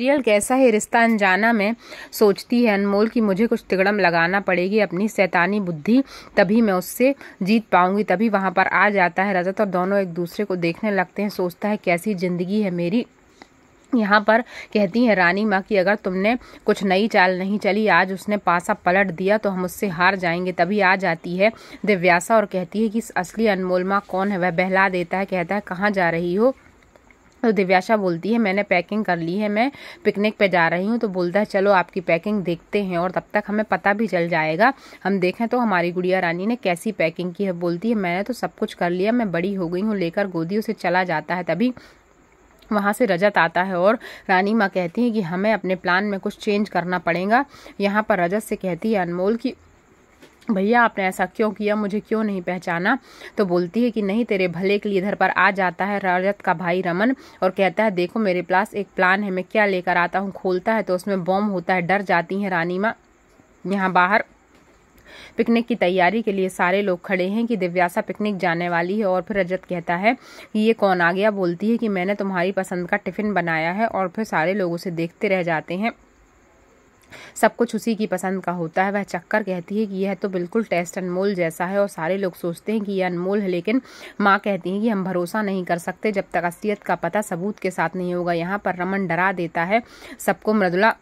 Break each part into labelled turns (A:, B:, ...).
A: real कैसा है रिश्ता अनजाना में सोचती है अनमोल कि मुझे कुछ तिगड़म लगाना पड़ेगी अपनी सैतानी बुद्धि तभी मैं उससे जीत पाऊंगी तभी वहाँ पर आ जाता है रजत और दोनों एक दूसरे को देखने लगते हैं सोचता है कैसी ज़िंदगी है मेरी यहाँ पर कहती है रानी माँ की अगर तुमने कुछ नई चाल नहीं चली आज उसने पासा पलट दिया तो हम उससे हार जाएंगे तभी आ जाती है दिव्यासा और कहती है कि असली अनमोल माँ कौन है वह बहला देता है कहता है कहाँ जा रही हो तो दिव्याशा बोलती है मैंने पैकिंग कर ली है मैं पिकनिक पे जा रही हूँ तो बोलता है चलो आपकी पैकिंग देखते हैं और तब तक हमें पता भी चल जाएगा हम देखें तो हमारी गुड़िया रानी ने कैसी पैकिंग की है बोलती है मैंने तो सब कुछ कर लिया मैं बड़ी हो गई हूँ लेकर गोदी उसे चला जाता है तभी वहाँ से रजत आता है और रानी माँ कहती है कि हमें अपने प्लान में कुछ चेंज करना पड़ेगा यहाँ पर रजत से कहती है अनमोल की भैया आपने ऐसा क्यों किया मुझे क्यों नहीं पहचाना तो बोलती है कि नहीं तेरे भले के लिए इधर पर आ जाता है रजत का भाई रमन और कहता है देखो मेरे पास एक प्लान है मैं क्या लेकर आता हूँ खोलता है तो उसमें बॉम्ब होता है डर जाती है रानी माँ यहाँ बाहर पिकनिक की तैयारी के लिए सारे लोग खड़े हैं कि दिव्यासा पिकनिक जाने वाली है और फिर रजत कहता है कि ये कौन आ गया बोलती है कि मैंने तुम्हारी पसंद का टिफ़िन बनाया है और फिर सारे लोग उसे देखते रह जाते हैं सब कुछ उसी की पसंद का होता है वह चक्कर कहती है कि यह तो बिल्कुल टेस्ट अनमोल जैसा है और सारे लोग सोचते हैं कि यह अनमोल है लेकिन माँ कहती है कि हम भरोसा नहीं कर सकते जब तक असलियत का पता सबूत के साथ नहीं होगा यहाँ पर रमन डरा देता है सबको मृदुला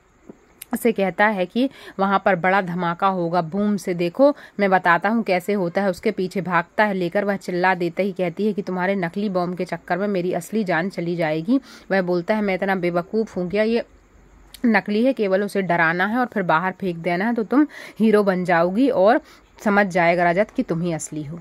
A: से कहता है कि वहाँ पर बड़ा धमाका होगा भूम से देखो मैं बताता हूँ कैसे होता है उसके पीछे भागता है लेकर वह चिल्ला देते ही कहती है कि तुम्हारे नकली बॉम्ब के चक्कर में मेरी असली जान चली जाएगी वह बोलता है मैं इतना बेवकूफ़ हूँ क्या ये नकली है केवल उसे डराना है और फिर बाहर फेंक देना है तो तुम हीरो बन जाओगी और समझ जाएगा राजत कि तुम ही असली हो